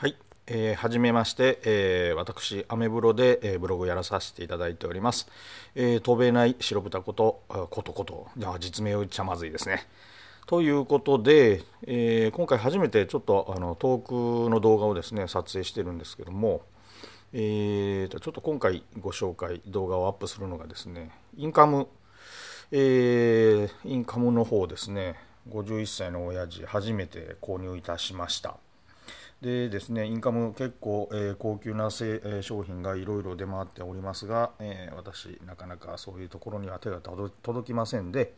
はい、えー、はじめまして、えー、私アメブロで、えー、ブログやらさせていただいております、えー、飛べない白豚ことことこと実名を言っちゃまずいですねということで、えー、今回初めてちょっとあの遠くの動画をですね撮影してるんですけどもえー、とちょっと今回ご紹介動画をアップするのがですねインカム、えー、インカムの方ですね51歳の親父初めて購入いたしましたでですね、インカム結構、えー、高級なせ、えー、商品がいろいろ出回っておりますが、えー、私、なかなかそういうところには手が届きませんで、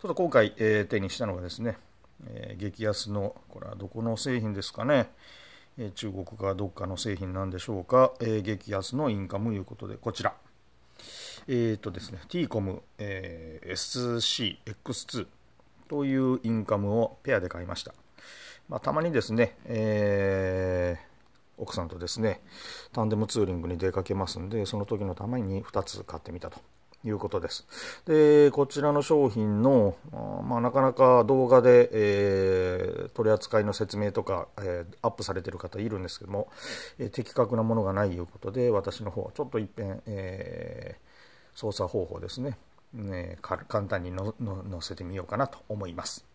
ちょっと今回、えー、手にしたのがですね、えー、激安の、これはどこの製品ですかね、えー、中国かどっかの製品なんでしょうか、えー、激安のインカムいうことで、こちら。えー、とですね、TCOM、えー、SCX2 というインカムをペアで買いました。まあ、たまにですね、えー、奥さんとですねタンデムツーリングに出かけますんでその時のために2つ買ってみたということですでこちらの商品の、まあ、なかなか動画で、えー、取り扱いの説明とか、えー、アップされてる方いるんですけども、えー、的確なものがないということで私の方はちょっといっぺん、え操作方法ですねね簡単に載せてみようかなと思います。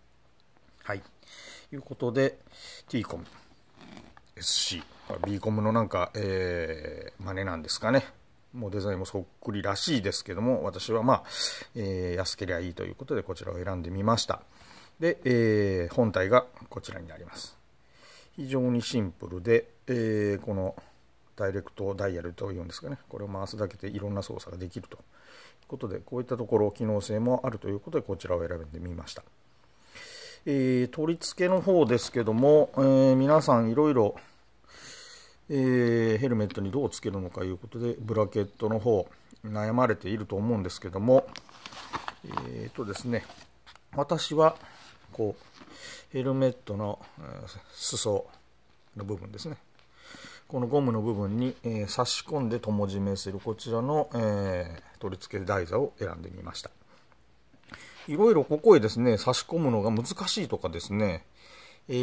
はい。いうことで、t コム SC、b コムのなんか、えー、真似なんですかね。もうデザインもそっくりらしいですけども、私はまあ、えー、安けりゃいいということで、こちらを選んでみました。で、えー、本体がこちらになります。非常にシンプルで、えー、このダイレクトダイヤルというんですかね、これを回すだけでいろんな操作ができるということで、こういったところ、機能性もあるということで、こちらを選んでみました。えー、取り付けの方ですけども、えー、皆さんいろいろ、えヘルメットにどうつけるのかということでブラケットの方悩まれていると思うんですけどもえっ、とですね私はこうヘルメットの裾の部分ですねこのゴムの部分に、え差し込んでとも締めするこちらの、え取り付け台座を選んでみましたいろいろここへですね、差し込むのが難しいとかですね、え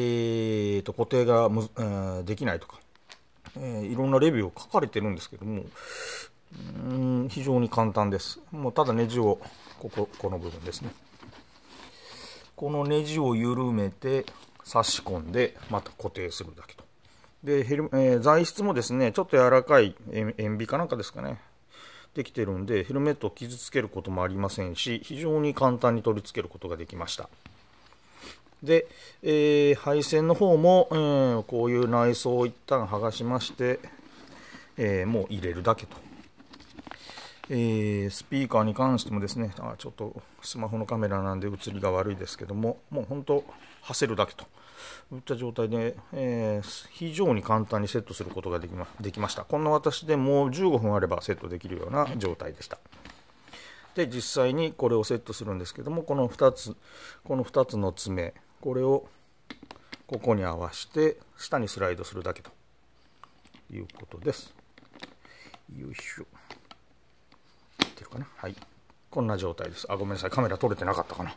ー、と固定がむ、えー、できないとか、えー、いろんなレビューを書かれてるんですけども、ん非常に簡単です。もうただネジを、ここ、この部分ですね。このネジを緩めて差し込んで、また固定するだけと。で、ヘルえー、材質もですね、ちょっと柔らかい塩ビかなんかですかね、できてるんでヘルメットを傷つけることもありませんし非常に簡単に取り付けることができましたで、えー、配線の方も、えー、こういう内装を一旦剥がしまして、えー、もう入れるだけとえー、スピーカーに関してもですねあちょっとスマホのカメラなんで映りが悪いですけどももう本当はせるだけといった状態で、えー、非常に簡単にセットすることができまできましたこんな私でもう15分あればセットできるような状態でしたで実際にこれをセットするんですけどもこの2つこの2つの爪これをここに合わせて下にスライドするだけということですよいしょるかなはいこんな状態ですあごめんなさいカメラ撮れてなかったかな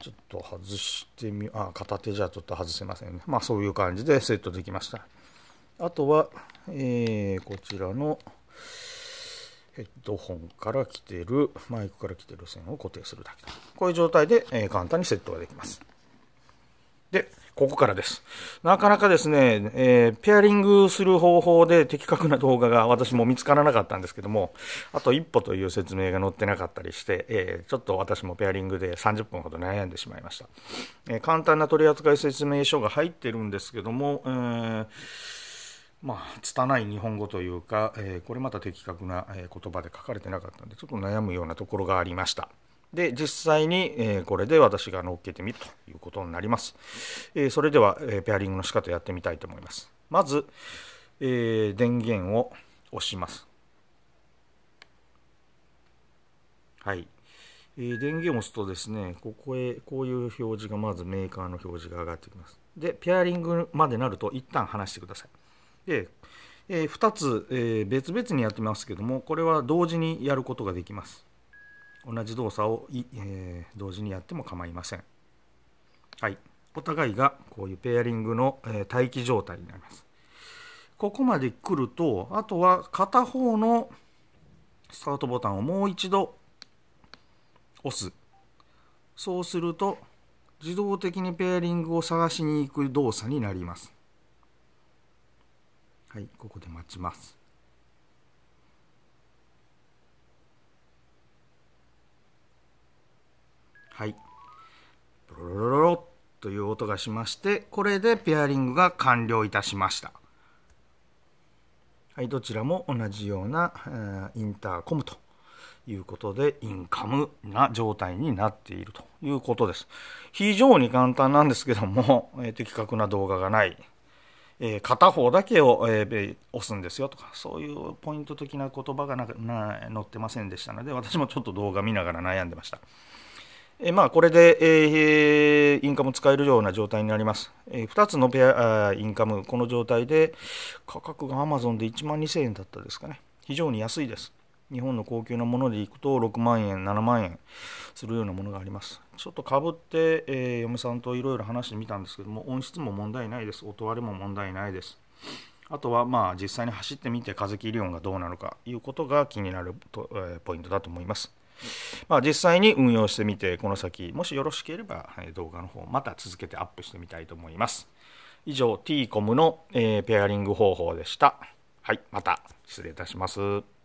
ちょっと外してみあ片手じゃちょっと外せませんねまあそういう感じでセットできましたあとは、えー、こちらのヘッドホンから来てるマイクから来てる線を固定するだけこういう状態で、えー、簡単にセットができますでここからです。なかなかですね、えー、ペアリングする方法で的確な動画が私も見つからなかったんですけども、あと一歩という説明が載ってなかったりして、えー、ちょっと私もペアリングで30分ほど悩んでしまいました。えー、簡単な取扱説明書が入ってるんですけども、えーまあ、拙い日本語というか、えこれまた的確な言葉で書かれてなかったんで、ちょっと悩むようなところがありました。で実際に、えこれで私が乗っけてみるということになります、えそれでは、えペアリングの仕方やってみたいと思いますまず、え電源を押しますはいえ電源を押すとですね、ここへ、こういう表示が、まずメーカーの表示が上がってきます。で、ペアリングまでなると、一旦離してください。で、えー、2つ、えー、別々にやってますけども、これは同時にやることができます。同じ動作を、えー、同時にやっても構いません。はい、お互いがこういうペアリングの、えー、待機状態になります。ここまで来るとあとは片方のスタートボタンをもう一度押す。そうすると自動的にペアリングを探しに行く動作になります。はい、ここで待ちます。はい。ロロロロロという音がしまして、これでペアリングが完了いたしました。はい、どちらも同じような、えインターコムということで、インカムな状態になっているということです。非常に簡単なんですけども、え的確な動画がない。えー、片方だけを、えー、押すんですよとかそういうポイント的な言葉がなな載ってませんでしたので私もちょっと動画見ながら悩んでました。えまあ、これで、えー、インカム使えるような状態になります。えー、2つのペアインカム、この状態で価格が Amazon で1万2000円だったですかね。非常に安いです。日本の高級なものでいくと6万円、7万円するようなものがあります。ちょっとかぶって、えー、嫁さんといろいろ話してみたんですけども、音質も問題ないです。音割れも問題ないです。あとはまあ実際に走ってみて、風切り音がどうなのかいうことが気になると、えポイントだと思います。まあ、実際に運用してみてこの先もしよろしければ動画の方また続けてアップしてみたいと思います以上 t コムの、えペアリング方法でしたはいまた失礼いたします